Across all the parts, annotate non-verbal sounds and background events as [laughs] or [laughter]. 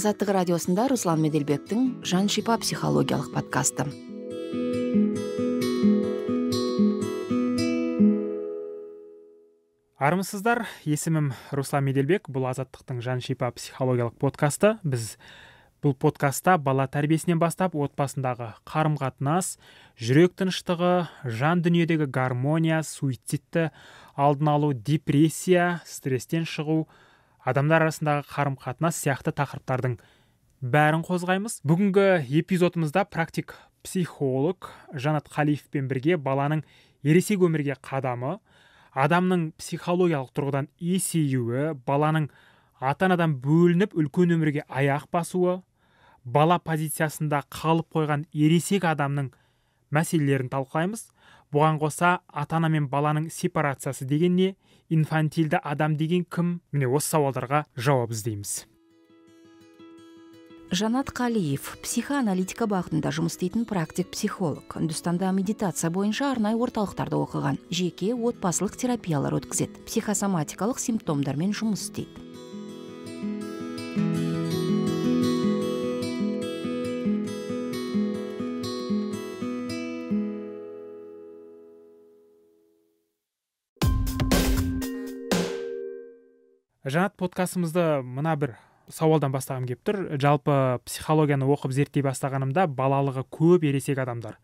азаттық радиосында руслан меделбектің жан шипа психологиялық подкасты армысыздар есімім руслан меделбек бұл азаттықтың жан шипа психологиялық подкасты біз бұл подкастта бала тәрбиесінен бастап отбасындағы қарым қатынас жүрек тыныштығы жан дүниедегі гармония суицидті алдын алу депрессия стресстен шығу адамдар арасындағы қарым қатынас сияқты тақырыптардың бәрін қозғаймыз бүгінгі эпизодымызда практик психолог жанат қалиевпен бірге баланың ересек өмірге қадамы адамның психологиялық тұрғыдан есеюі баланың ата анадан бөлініп үлкен өмірге аяқ басуы бала позициясында қалып қойған ересек адамның мәселелерін талқылаймыз бұған қоса ата ана мен баланың сепарациясы деген не инфантильді адам деген кім міне осы сауалдарға жауап іздейміз жанат қалиев психоаналитика бағытында жұмыс істейтін практик психолог үндістанда медитация бойынша арнайы орталықтарда оқыған жеке отбасылық терапиялар өткізеді психосоматикалық симптомдармен жұмыс істейді жанат подкастымызды мына бір сауалдан бастағым келіп тұр жалпы психологияны оқып зерттей бастағанымда балалығы көп ересек адамдар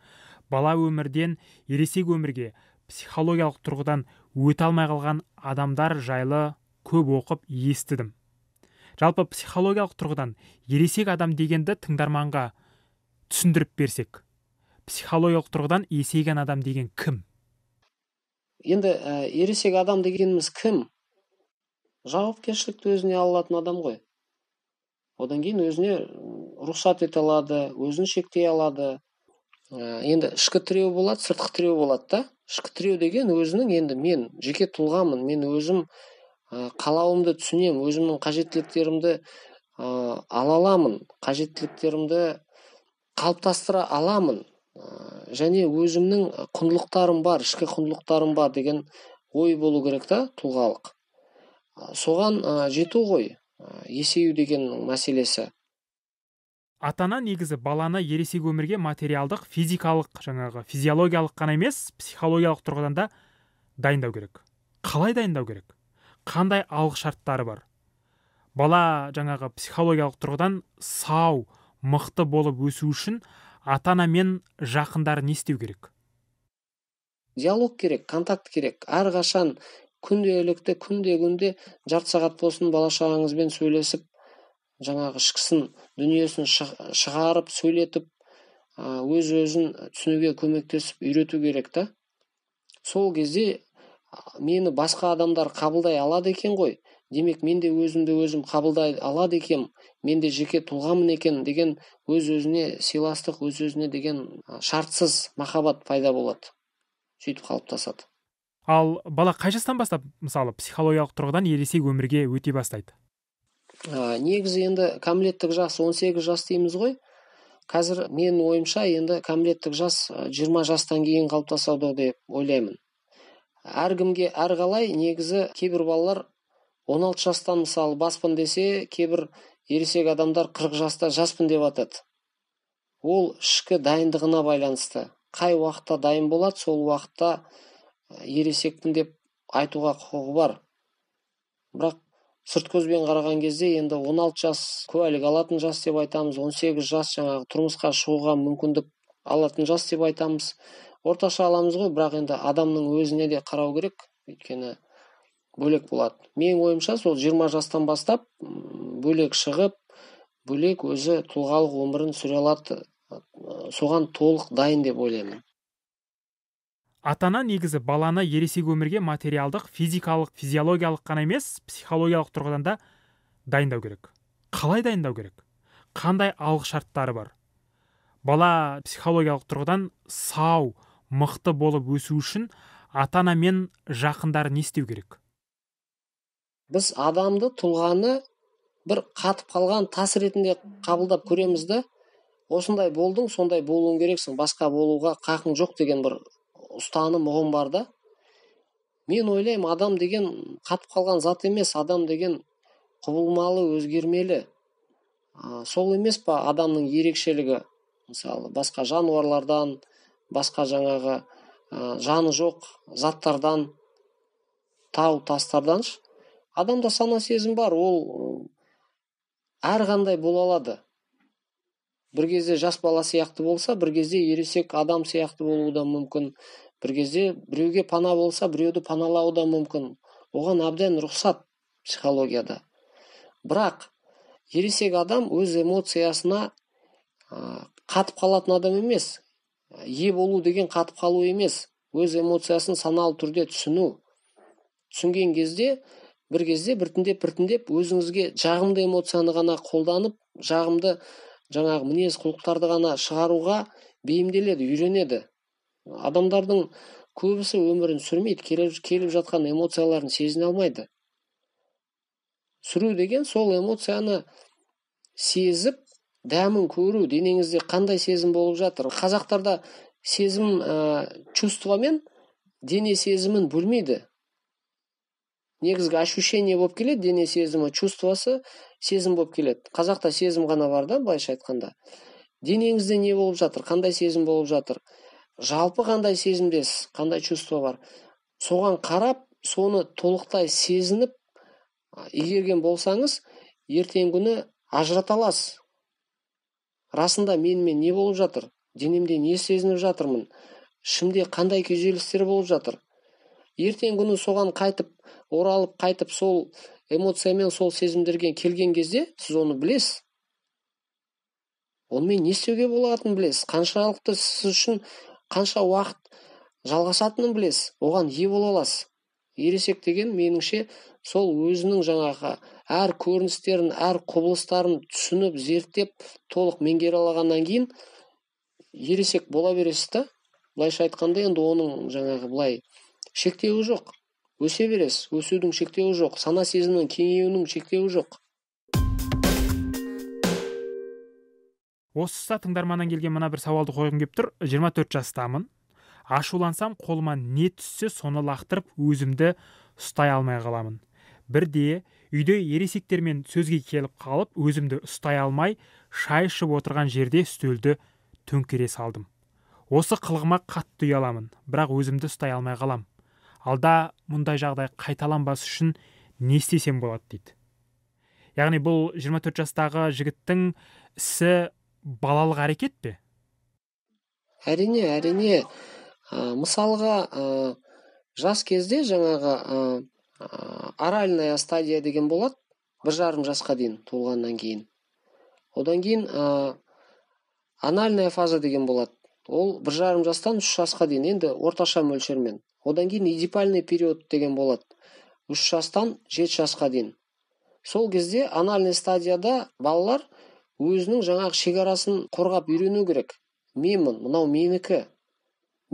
бала өмірден ересек өмірге психологиялық тұрғыдан өте алмай қалған адамдар жайлы көп оқып естідім жалпы психологиялық тұрғыдан ересек адам дегенді тыңдарманға түсіндіріп берсек психологиялық тұрғыдан есейген адам деген кім енді э, ересек адам дегеніміз кім жауапкершілікті өзіне алатын адам ғой одан кейін өзіне рұқсат ете алады өзін шектей алады ә, енді ішкі тіреу болады сыртқы тіреу болады да ішкі тіреу деген өзінің енді мен жеке тұлғамын мен өзім ә, қалауымды түсінемін өзімнің қажеттіліктерімді ә, ала аламын қажеттіліктерімді қалыптастыра аламын ә, және өзімнің құндылықтарым бар ішкі құндылықтарым бар деген ой болу керек та тұлғалық соған жету ғой есею деген мәселесі ата негізі баланы ересек өмірге материалдық физикалық жаңағы физиологиялық қана емес психологиялық тұрғыдан да дайындау керек қалай дайындау керек қандай алғы шарттары бар бала жаңағы психологиялық тұрғыдан сау мықты болып өсу үшін ата ана мен жақындары не істеу керек диалог керек контакт керек әрқашан күнделікті күнде күнде жарты сағат болсын бала шағаңызбен сөйлесіп жаңағы ішкісін дүниесін шығарып сөйлетіп өз өзін түсінуге көмектесіп үйрету керек та сол кезде мені басқа адамдар қабылдай алады екен ғой демек мен де өзімді өзім қабылдай алады екен, мен де жеке тұлғамын екен деген өз өзіне сыйластық өз өзіне деген шартсыз махаббат пайда болады сөйтіп қалыптасады ал бала қай жастан бастап мысалы психологиялық тұрғыдан ересек өмірге өте бастайды ә, негізі енді кәмілеттік жас 18 жас дейміз ғой қазір мен ойымша енді кәмелеттік жас 20 жастан кейін қалыптасады деп ойлаймын әркімге әрқалай негізі кейбір балалар 16 жастан мысалы баспын десе кейбір ересек адамдар 40 жаста жаспын деп атады ол ішкі дайындығына байланысты қай уақытта дайын болады сол уақытта ересектің деп айтуға құқығы бар бірақ сырт көзбен қараған кезде енді 16 жас куәлік алатын жас деп айтамыз 18 жас жаңағы тұрмысқа шығуға мүмкіндік алатын жас деп айтамыз орташа аламыз ғой бірақ енді адамның өзіне де қарау керек өйткені бөлек болады менің ойымша сол 20 жастан бастап бөлек шығып бөлек өзі тұлғалық өмірін сүре алады соған толық дайын деп ойлаймын ата ана негізі баланы ересек өмірге материалдық физикалық физиологиялық қана емес психологиялық тұрғыдан да дайындау керек қалай дайындау керек қандай шарттары бар бала психологиялық тұрғыдан сау мықты болып өсу үшін ата ана мен жақындары не істеу керек біз адамды тұлғаны бір қатып қалған тас ретінде қабылдап көреміз да осындай болдың сондай болуың керексің басқа болуға қақың жоқ деген бір ұстаным ұғым бар да мен ойлаймын адам деген қатып қалған зат емес адам деген құбылмалы өзгермелі а, сол емес па адамның ерекшелігі мысалы басқа жануарлардан басқа жаңағы ә, жаны жоқ заттардан тау тастардан адамда сана сезім бар ол әрқандай бола алады бір кезде жас бала сияқты болса бір кезде ересек адам сияқты болуы да мүмкін бір кезде біреуге пана болса біреуді паналауы да мүмкін оған әбден рұқсат психологияда бірақ ересек адам өз эмоциясына қатып қалатын адам емес ие болу деген қатып қалу емес өз эмоциясын саналы түрде түсіну түсінген кезде бір кезде біртіндеп біртіндеп өзіңізге жағымды эмоцияны ғана қолданып жағымды жаңағы мінез құлықтарды ғана шығаруға бейімделеді үйренеді адамдардың көбісі өмірін сүрмейді келіп, келіп жатқан эмоцияларын сезіне алмайды сүру деген сол эмоцияны сезіп дәмін көру денеңізде қандай сезім болып жатыр қазақтарда сезім ә, чувство мен дене сезімін бөлмейді негізгі ощущение болып келеді дене сезімі чувствосы сезім болып келеді қазақта сезім ғана бар да былайша айтқанда денеңізде не болып жатыр қандай сезім болып жатыр жалпы қандай сезімдесіз қандай чувство бар соған қарап соны толықтай сезініп игерген болсаңыз ертең күні ажырата аласыз расында менімен не болып жатыр денемде не сезініп жатырмын ішімде қандай күйзелістер болып жатыр ертеңгі күні соған қайтып оралып қайтып сол эмоциямен сол сезімдерге келген кезде сіз оны білесіз онымен не істеуге болатынын білесіз қаншалықты сіз үшін қанша уақыт жалғасатынын білесіз оған ие бола аласыз ересек деген меніңше сол өзінің жаңағы әр көріністерін әр құбылыстарын түсініп зерттеп толық меңгере алғаннан кейін ересек бола бересіз да былайша айтқанда енді оның жаңағы былай шектеуі жоқ өсе бересіз өсудің шектеуі жоқ сана сезімнің кеңеюінің шектеуі жоқ осы тыңдарманнан келген мына бір сауалды қойғым келіп тұр 24 жастамын ашулансам қолыма не түссе соны лақтырып өзімді ұстай алмай қаламын бірде үйде ересектермен сөзге келіп қалып өзімді ұстай алмай шай ішіп отырған жерде үстелді төңкере салдым осы қылығыма қатты ұяламын бірақ өзімді ұстай алмай қалам. алда мұндай жағдай қайталанбас үшін не істесем болады дейді яғни бұл 24 жастағы жігіттің ісі балалық әрекет пе әрине әрине ә, мысалға ә, жас кезде жаңағы ә, оральная стадия деген болады бір жарым жасқа дейін туылғаннан кейін одан кейін ә, анальная фаза деген болады ол бір жарым жастан үш жасқа дейін енді орташа мөлшермен одан кейін эдипальный период деген болады үш жастан жеті жасқа дейін сол кезде анальный стадияда балалар өзінің жаңағы шекарасын қорғап үйрену керек менмін мынау менікі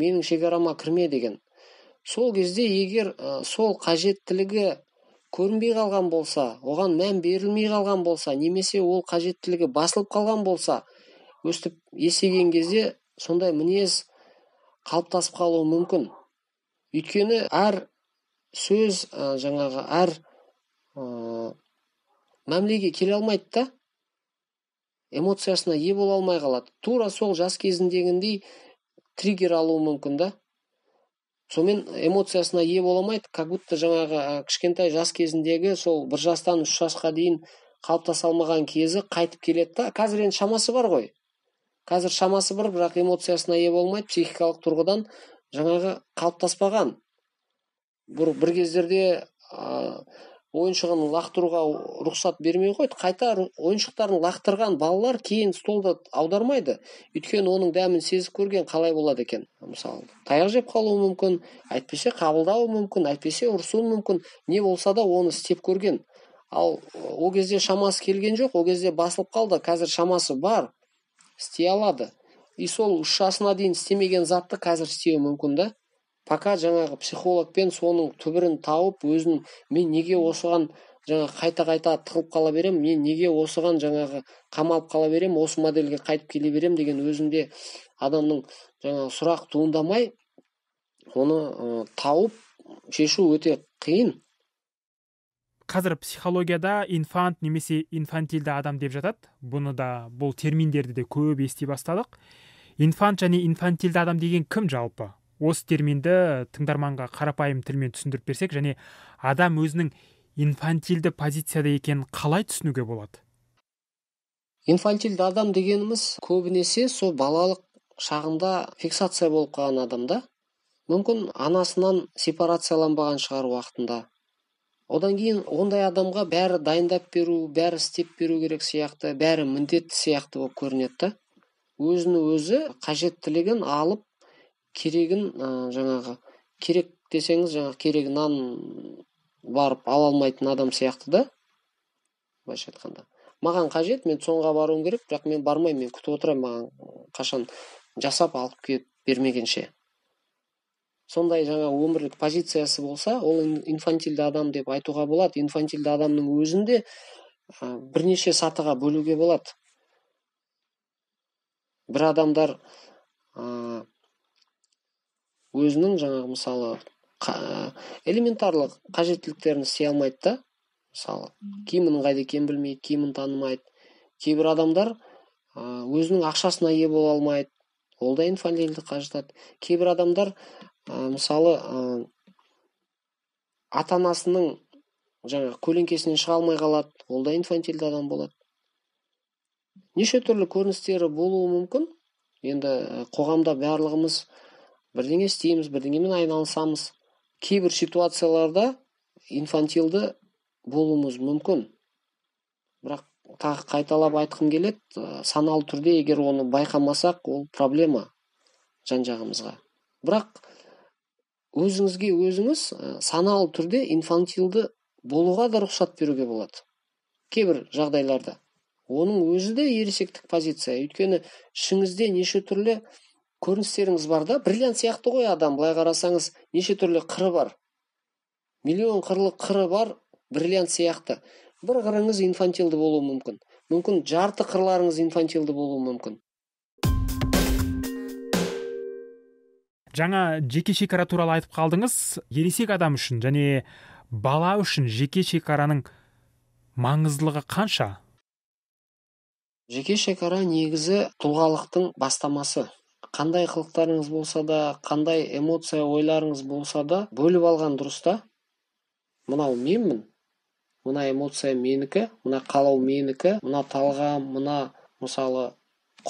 менің шекарама кірме деген сол кезде егер сол қажеттілігі көрінбей қалған болса оған мән берілмей қалған болса немесе ол қажеттілігі басылып қалған болса өстіп есейген кезде сондай мінез қалыптасып қалуы мүмкін өйткені әр сөз ә, жаңағы әр ә, мәмілеге келе алмайды да эмоциясына ие бола алмай қалады тура сол жас кезіндегіндей триггер алуы мүмкін да сонымен эмоциясына ие бола алмайды как будто жаңағы кішкентай жас кезіндегі сол бір жастан үш жасқа дейін қалыптаса алмаған кезі қайтып келеді да қазір енді шамасы бар ғой қазір шамасы бар бірақ эмоциясына ие болмайды психикалық тұрғыдан жаңағы қалыптаспаған бір, бір кездерде ойыншығын лақтыруға рұқсат бермей қойды қайта ойыншықтарын лақтырған балалар кейін столды аудармайды өйткені оның дәмін сезіп көрген қалай болады екен мысалы таяқ жеп қалуы мүмкін әйтпесе қабылдауы мүмкін әйтпесе ұрсуы мүмкін не болса да оны істеп көрген ал ол кезде шамасы келген жоқ ол кезде басылып қалды қазір шамасы бар істей алады и сол үш жасына дейін істемеген затты қазір істеуі мүмкін да пока жаңағы психологпен соның түбірін тауып өзін мен неге осыған жаңа қайта қайта тығылып қала беремін мен неге осыған жаңағы қамалып қала беремін осы модельге қайтып келе беремін деген өзінде адамның жаңа сұрақ туындамай оны ә, тауып шешу өте қиын қазір психологияда инфант немесе инфантильді адам деп жатады бұны да бұл терминдерді де көп ести бастадық инфант және инфантильді адам деген кім жалпы осы терминді тыңдарманға қарапайым тілмен түсіндіріп берсек және адам өзінің инфантильді позицияда екенін қалай түсінуге болады инфантильді адам дегеніміз көбінесе сол балалық шағында фиксация болып қалған адамда мүмкін анасынан сепарацияланбаған шығар уақытында одан кейін ондай адамға бәрі дайындап беру бәрі істеп беру керек сияқты бәрі міндетті сияқты болып көрінеді да өзі қажеттілігін алып керегін жаңағы керек десеңіз жаңағы керегі нан барып ала алмайтын адам сияқты да былайша айтқанда маған қажет мен соңға баруым керек бірақ мен бармаймын мен күтіп отырамын маған қашан жасап алып келіп бермегенше сондай жаңа өмірлік позициясы болса ол инфантильді адам деп айтуға болады инфантильді адамның өзінде ә, бірнеше сатыға бөлуге болады бір адамдар өзінің жаңағы мысалы қа, элементарлық қажеттіліктерін істей алмайды да мысалы киімінің қайда екенін білмейді киімін танымайды кейбір адамдар өзінің ақшасына ие бола алмайды ол да инфантильдік қажытады кейбір адамдар ә, мысалы ә, ата анасының жаңағы көлеңкесінен шыға алмай қалады ол да инфантильді адам болады неше түрлі көріністері болуы мүмкін енді қоғамда барлығымыз бірдеңе істейміз бірдеңемен айналысамыз кейбір ситуацияларда инфантилді болуымыз мүмкін бірақ тағы қайталап айтқым келеді э, саналы түрде егер оны байқамасақ ол проблема жан жағымызға бірақ өзіңізге өзіңіз э, саналы түрде инфантилді болуға да рұқсат беруге болады кейбір жағдайларда оның өзі де ересектік позиция өйткені ішіңізде неше түрлі көріністеріңіз бар да бриллиант сияқты ғой адам былай қарасаңыз неше түрлі қыры бар миллион қырлы қыры бар бриллиант сияқты бір қырыңыз инфантилді болуы мүмкін мүмкін жарты қырларыңыз инфантилді болуы мүмкін жаңа жеке шекара туралы айтып қалдыңыз ересек адам үшін және бала үшін жеке шекараның маңыздылығы қанша жеке шекара негізі тұлғалықтың бастамасы қандай қылықтарыңыз болса да қандай эмоция ойларыңыз болса да бөліп алған дұрыс та мынау менмін мына эмоция менікі мына қалау менікі мына талғам мына мысалы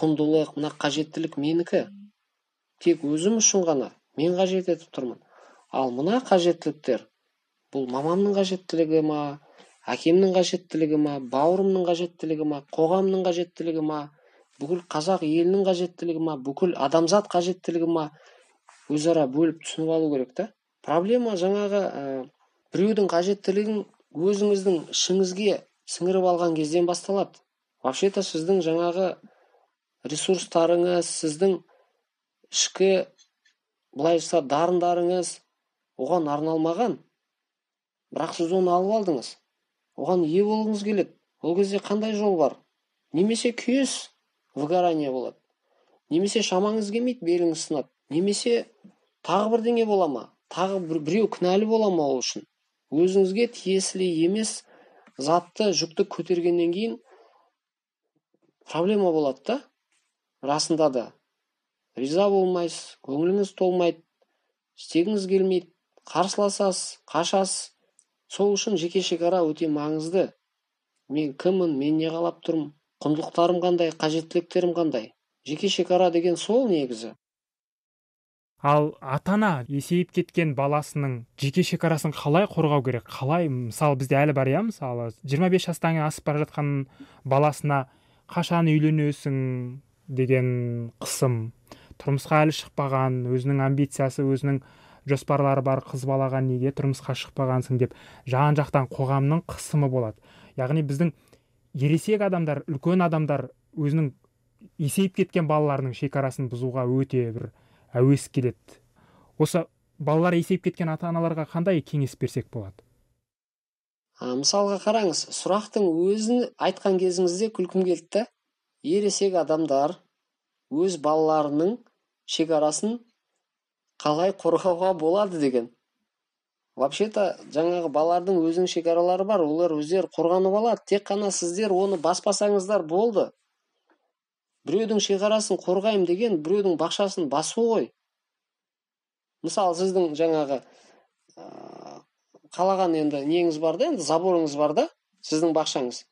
құндылық мына қажеттілік менікі тек өзім үшін ғана мен қажет етіп тұрмын ал мына қажеттіліктер бұл мамамның қажеттілігі ма әкемнің қажеттілігі ма бауырымның қажеттілігі ма қоғамның қажеттілігі ма бүкіл қазақ елінің қажеттілігі ма бүкіл адамзат қажеттілігі ма өзара бөліп түсініп алу керек та проблема жаңағы ә, біреудің қажеттілігін өзіңіздің ішіңізге сіңіріп алған кезден басталады вообще то сіздің жаңағы ресурстарыңыз сіздің ішкі былай айтса дарындарыңыз оған арналмаған бірақ сіз оны алып алдыңыз оған ие болғыңыз келеді ол кезде қандай жол бар немесе күйес выгорание болады немесе шамаңыз келмейді беліңіз сынады немесе тағы бірдеңе бола ма тағы бір, біреу кінәлі бола ма ол үшін өзіңізге тиесілі емес затты жүкті көтергеннен кейін проблема болады да расында да риза болмайсыз көңіліңіз толмайды істегіңіз келмейді қарсыласасыз қашасыз сол үшін жеке шекара өте маңызды мен кіммін мен не қалап тұрмын құндылықтарым қандай қажеттіліктерім қандай жеке шекара деген сол негізі ал ата ана есейіп кеткен баласының жеке шекарасын қалай қорғау керек қалай мысалы бізде әлі бар иә мысалы 25 бес жастан асып бара жатқан баласына қашан үйленесің деген қысым тұрмысқа әлі шықпаған өзінің амбициясы өзінің жоспарлары бар қыз балаға неге тұрмысқа шықпағансың деп жан жақтан қоғамның қысымы болады яғни біздің ересек адамдар үлкен адамдар өзінің есейіп кеткен балаларының шекарасын бұзуға өте бір әуес келеді осы балалар есейіп кеткен ата аналарға қандай кеңес берсек болады а, мысалға қараңыз сұрақтың өзін айтқан кезіңізде күлкім келді ересек адамдар өз балаларының шекарасын қалай қорғауға болады деген вообще-то жаңағы балалардың өзінің шекаралары бар олар өздері қорғанып алады тек қана сіздер оны баспасаңыздар болды біреудің шекарасын қорғаймын деген біреудің бақшасын басу ғой мысалы сіздің жаңағы ә, қалаған енді неңіз бар да енді заборыңыз бар да сіздің бақшаңыз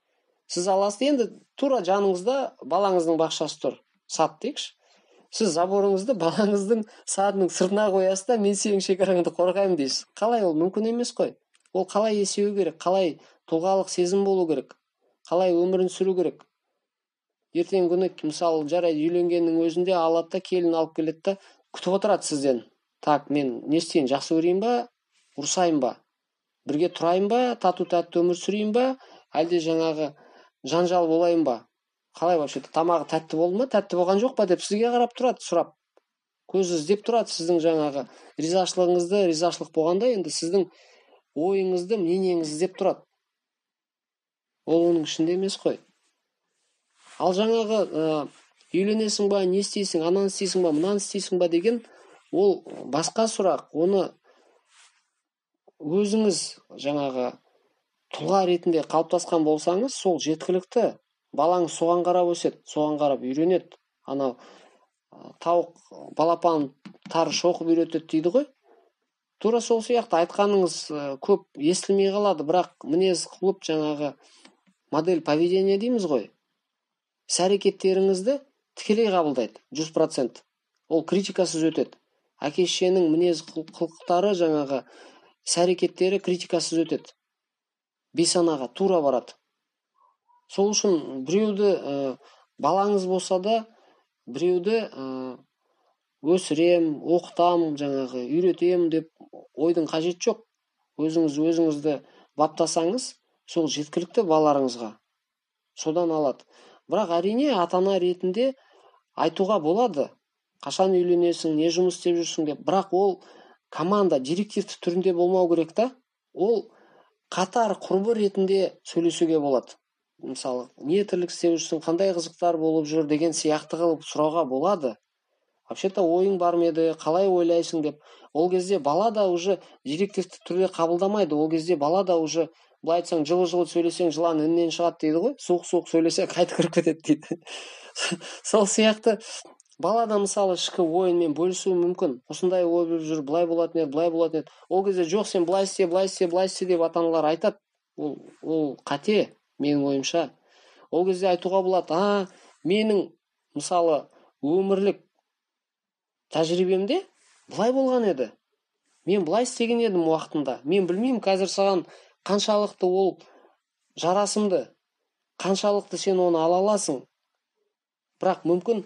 сіз аласыз енді тура жаныңызда балаңыздың бақшасы тұр сат дейікші сіз заборыңызды балаңыздың садының сыртына қоясыз да мен сенің шекараңды қорғаймын дейсіз қалай ол мүмкін емес қой ол қалай есею керек қалай тұлғалық сезім болу керек қалай өмірін сүру керек ертеңгі күні мысалы жарайды үйленгеннің өзінде алады да келін алып келеді да күтіп отырады сізден так мен не істейін жақсы көрейін ба ұрсайын ба бірге тұрайын ба тату тәтті өмір сүрейін ба әлде жаңағы жанжал болайын ба қалай вообще тамағы тәтті болды ма тәтті болған жоқ па деп сізге қарап тұрады сұрап көзі іздеп тұрады сіздің жаңағы ризашылығыңызды ризашылық болғанда енді сіздің ойыңызды мнениеңізді іздеп тұрады ол оның ішінде емес қой ал жаңағы ә, үйленесің ба не істейсің ананы істейсің ба мынаны істейсің ба деген ол басқа сұрақ оны өзіңіз жаңағы тұлға ретінде қалыптасқан болсаңыз сол жеткілікті балаң соған қарап өседі соған қарап үйренеді анау тауық балапан тар шоқып үйретеді дейді ғой тура сол сияқты айтқаныңыз э, көп естілмей қалады бірақ мінез құлып жаңағы модель поведения дейміз ғой Сәрекеттеріңізді әрекеттеріңізді тікелей қабылдайды жүз процент ол критикасыз өтеді әке шешенің мінез құлықтары жаңағы іс әрекеттері критикасыз өтеді бейсанаға тура барады сол үшін біреуді ә, балаңыз болса да біреуді ә, өсірем оқытам жаңағы үйретемін деп ойдың қажет жоқ өзіңіз өзіңізді баптасаңыз сол жеткілікті балаларыңызға содан алады бірақ әрине ата ана ретінде айтуға болады қашан үйленесің не жұмыс істеп жүрсің деп бірақ ол команда директивті түрінде болмау керек та ол қатар құрбы ретінде сөйлесуге болады мысалы не тірлік істеп жүрсің қандай қызықтар болып жүр деген сияқты қылып сұрауға болады вообще то ойың бар ма еді қалай ойлайсың деп ол кезде бала да уже директивті түрде қабылдамайды ол кезде бала да уже былай айтсаң жылы жылы сөйлесең жылан іннен шығады дейді ғой суық суық сөйлесе қайтып кіріп кетеді дейді [laughs] сол сияқты бала да мысалы ішкі ойынмен бөлісуі мүмкін осындай ой болып жүр былай болатын еді былай болатын еді ол кезде жоқ сен былай істе былай істе былай істе деп ата аналар айтады ол ол қате менің ойымша ол кезде айтуға болады а менің мысалы өмірлік тәжірибемде былай болған еді мен былай істеген едім уақытында мен білмеймін қазір саған қаншалықты ол жарасымды қаншалықты сен оны ала аласың бірақ мүмкін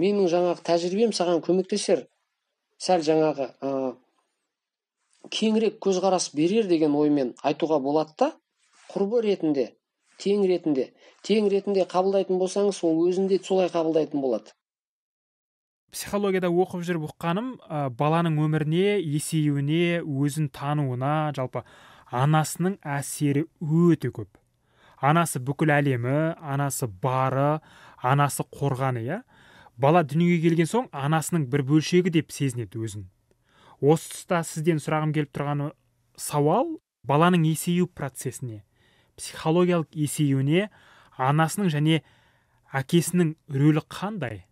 менің жаңағы тәжірибем саған көмектесер сәл жаңағы ә, кеңірек көзқарас берер деген оймен айтуға болады да құрбы ретінде тең ретінде тең ретінде қабылдайтын болсаңыз ол өзінде солай қабылдайтын болады психологияда оқып жүріп ұққаным ә, баланың өміріне есеюіне өзін тануына жалпы анасының әсері өте көп анасы бүкіл әлемі анасы бары анасы қорғаны иә бала дүниеге келген соң анасының бір бөлшегі деп сезінеді өзін осы тұста сізден сұрағым келіп тұрғаны сауал баланың есею процесіне психологиялық есеюіне анасының және әкесінің рөлі қандай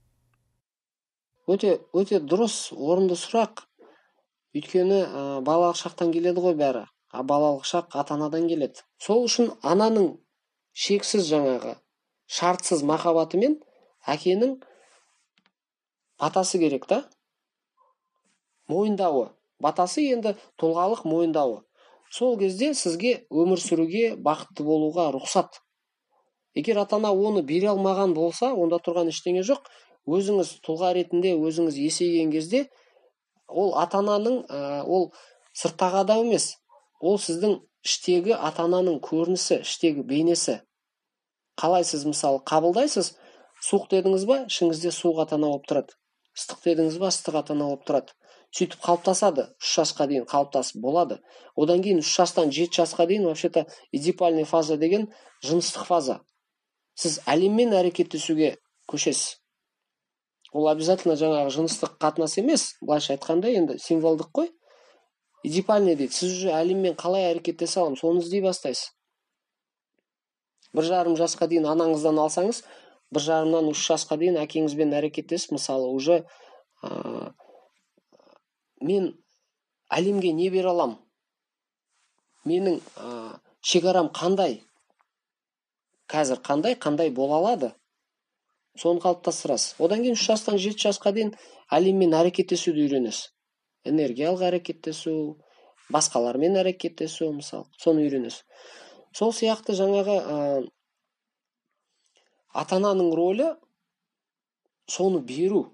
өте өте дұрыс орынды сұрақ өйткені ә, балалық шақтан келеді ғой бәрі а балалық шақ ата анадан келеді сол үшін ананың шексіз жаңағы шартсыз махаббаты мен әкенің батасы керек та мойындауы батасы енді тұлғалық мойындауы сол кезде сізге өмір сүруге бақытты болуға рұқсат егер ата ана оны бере алмаған болса онда тұрған ештеңе жоқ өзіңіз тұлға ретінде өзіңіз есейген кезде ол ата ананың ә, ол сырттағы адам емес ол сіздің іштегі ата ананың көрінісі іштегі бейнесі қалай сіз мысалы қабылдайсыз суық дедіңіз ба ішіңізде суық ата ана болып тұрады ыстық дедіңіз ба ыстық ата ана болып тұрады сөйтіп қалыптасады үш жасқа дейін қалыптасып болады одан кейін үш жастан жеті жасқа дейін вообще то эдипальный фаза деген жыныстық фаза сіз әлеммен әрекеттесуге көшесіз ол обязательно жаңағы жыныстық қатынас емес былайша айтқанда енді символдық қой эдипальный дейді сіз уже әлеммен қалай әрекеттесе аламын соны іздей бастайсыз бір жарым жасқа дейін анаңыздан алсаңыз бір жарымнан үш жасқа дейін әкеңізбен әрекеттесіп мысалы уже мен әлемге не бере аламын менің ә, шекарам қандай қазір қандай қандай бола алады соны қалыптастырасыз одан кейін үш жастан жеті жасқа дейін әлеммен әрекеттесуді үйренесіз энергиялық әрекеттесу басқалармен әрекеттесу мысалы соны үйренесіз сол сияқты жаңағы ә, ата ананың рөлі соны беру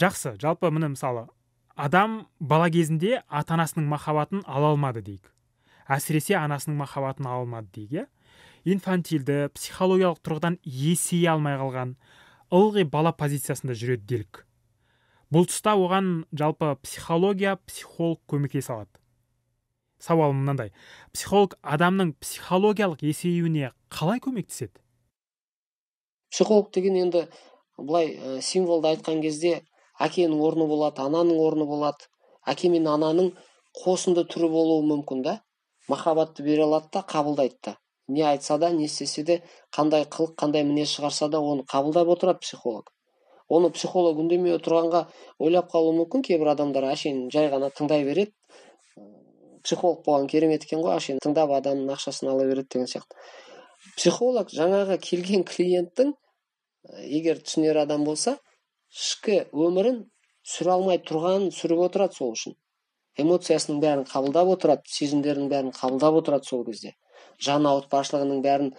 жақсы жалпы міне мысалы адам бала кезінде ата анасының махаббатын ала алмады дейік әсіресе анасының махаббатын ала алмады дейік иә инфантильді психологиялық тұрғыдан есейе алмай қалған ылғи бала позициясында жүреді делік бұл тұста оған жалпы психология психолог көмектесе алады сауалым мынандай психолог адамның психологиялық есеюіне қалай көмектеседі психолог деген енді былай ә, символды айтқан кезде әкенің орны болады ананың орны болады әке мен ананың қосынды түрі болуы мүмкін да махаббатты бере алады да қабылдайды да не айтса да не істесе де қандай қылық қандай мінез шығарса да оны қабылдап отырады психолог оны психолог үндемей отырғанға ойлап қалуы мүмкін кейбір адамдар әшейін жай ғана тыңдай береді психолог болған керемет екен ғой әшейін тыңдап адамның ақшасын ала береді деген сияқты психолог жаңағы келген клиенттің егер түсінер адам болса ішкі өмірін сүре алмай тұрғанын сүріп отырады сол үшін эмоциясының бәрін қабылдап отырады сезімдерінің бәрін қабылдап отырады сол кезде жан ауыртпашылығының бәрін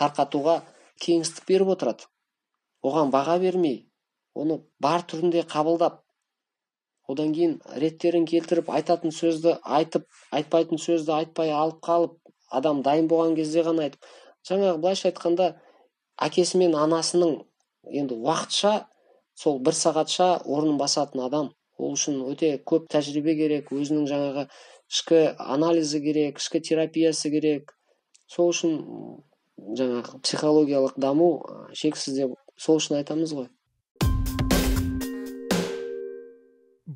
тарқатуға кеңістік беріп отырады оған баға бермей оны бар түрінде қабылдап одан кейін реттерін келтіріп айтатын сөзді айтып айтпайтын сөзді айтпай алып қалып адам дайын болған кезде ғана айтып жаңағы былайша айтқанда әкесі мен анасының енді уақытша сол бір сағатша орнын басатын адам ол үшін өте көп тәжірибе керек өзінің жаңағы ішкі анализі керек ішкі терапиясы керек сол үшін жаңағы психологиялық даму шексіз деп сол үшін айтамыз ғой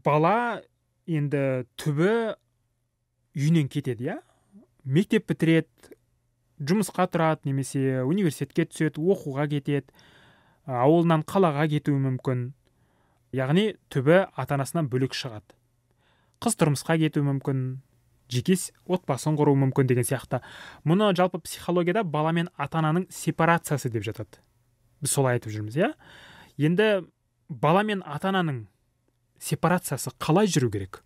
бала енді түбі үйінен кетеді иә мектеп бітіреді жұмысқа тұрады немесе университетке түседі оқуға кетеді ауылынан қалаға кетуі мүмкін яғни түбі ата анасынан бөлек шығады қыз тұрмысқа кетуі мүмкін жеке отбасын құруы мүмкін деген сияқты мұны жалпы психологияда бала мен ата ананың сепарациясы деп жатады біз солай айтып жүрміз иә енді бала мен ата ананың сепарациясы қалай жүру керек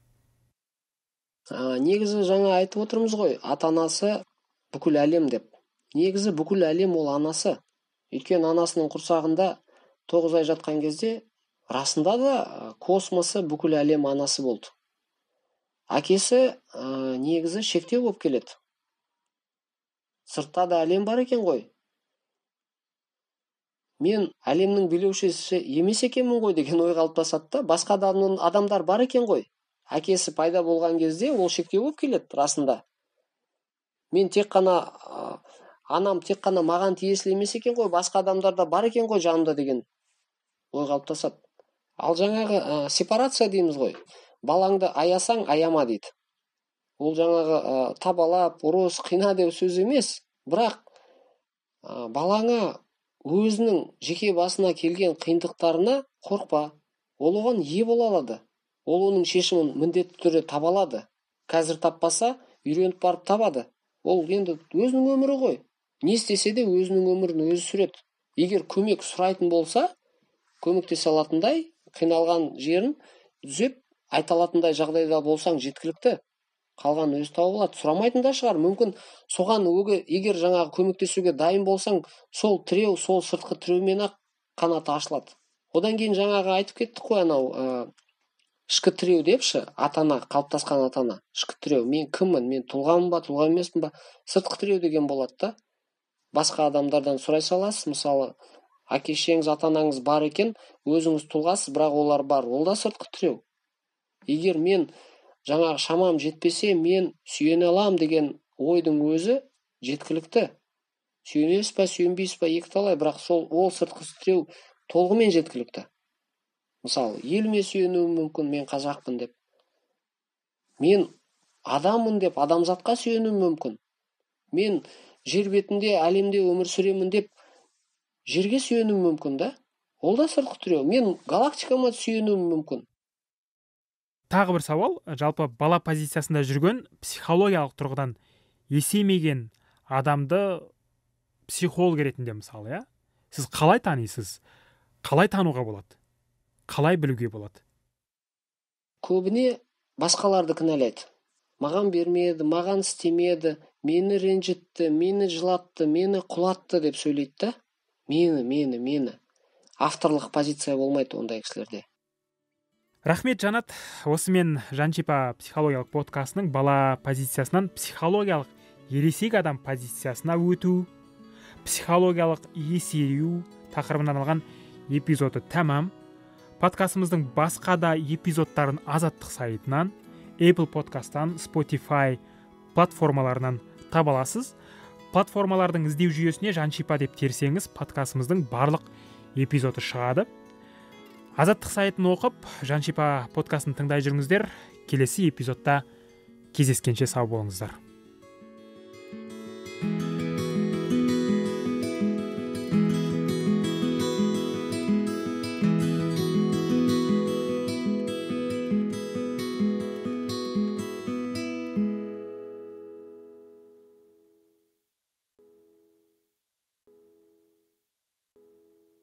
ә, негізі жаңа айтып отырмыз ғой ата анасы бүкіл әлем деп негізі бүкіл әлем ол анасы өйткені анасының құрсағында тоғыз ай жатқан кезде расында да космосы бүкіл әлем анасы болды әкесі ә, негізі шектеу болып келеді сыртта да әлем бар екен ғой мен әлемнің билеушісі емес екенмін ғой деген ой қалыптасады да басқа да адамдар бар екен ғой әкесі пайда болған кезде ол шектеу болып келеді расында мен тек қана анам тек қана маған тиесілі емес екен ғой басқа адамдар да бар екен ғой жанымда деген ой қалыптасады ал жаңағы ә, сепарация дейміз ғой балаңды аясаң аяма дейді ол жаңағы ә, табалап ұрыс қина деп сөз емес бірақ ә, балаңа өзінің жеке басына келген қиындықтарына қорқпа ол оған ие бола алады ол оның шешімін міндетті түрде таба алады қазір таппаса үйреніп барып табады ол енді өзінің өмірі ғой не істесе де өзінің өмірін өзі сүреді егер көмек сұрайтын болса көмектесе алатындай қиналған жерін түзеп айта алатындай жағдайда болсаң жеткілікті қалғанын өзі тауып алады сұрамайтын да шығар мүмкін соған өгі, егер жаңағы көмектесуге дайын болсаң сол тіреу сол сыртқы тіреумен ақ қанаты ашылады одан кейін жаңағы айтып кеттік қой анау ә, тіреу депші ата ана қалыптасқан ата ана ішкі тіреу мен кіммін мен тұлғамын ба тұлға емеспін ба сыртқы тіреу деген болады да басқа адамдардан сұрай саласыз мысалы әке шешеңіз ата анаңыз бар екен өзіңіз тұлғасыз бірақ олар бар ол да сыртқы тіреу егер мен жаңағы шамам жетпесе мен сүйене аламын деген ойдың өзі жеткілікті сүйенесіз ба сүйенбейсіз ба талай бірақ сол ол сыртқы тіреу толығымен жеткілікті мысалы еліме сүйенуім мүмкін мен қазақпын деп мен адаммын деп адамзатқа сүйенуім мүмкін мен жер бетінде әлемде өмір сүремін деп жерге сүйенуі мүмкін да ол да сыртқы тіреу мен галактикама сүйенуім мүмкін тағы бір сауал жалпы бала позициясында жүрген психологиялық тұрғыдан есеймеген адамды психолог ретінде мысалы иә сіз қалай танисыз қалай тануға болады қалай білуге болады көбіне басқаларды кінәлайды маған бермеді маған істемеді мені ренжітті мені жылатты мені құлатты деп сөйлейді да мені мені мені авторлық позиция болмайды ондай кісілерде рахмет жанат осымен жаншипа психологиялық подкастының бала позициясынан психологиялық ересек адам позициясына өту психологиялық есею тақырыбына арналған эпизоды тәмам подкастымыздың басқа да эпизодтарын азаттық сайтынан apple подкасттан spotify платформаларынан таба аласыз платформалардың іздеу жүйесіне жаншипа деп терсеңіз подкастымыздың барлық эпизоды шығады азаттық сайтын оқып жаншипа подкастын тыңдай жүріңіздер келесі эпизодта кездескенше сау болыңыздар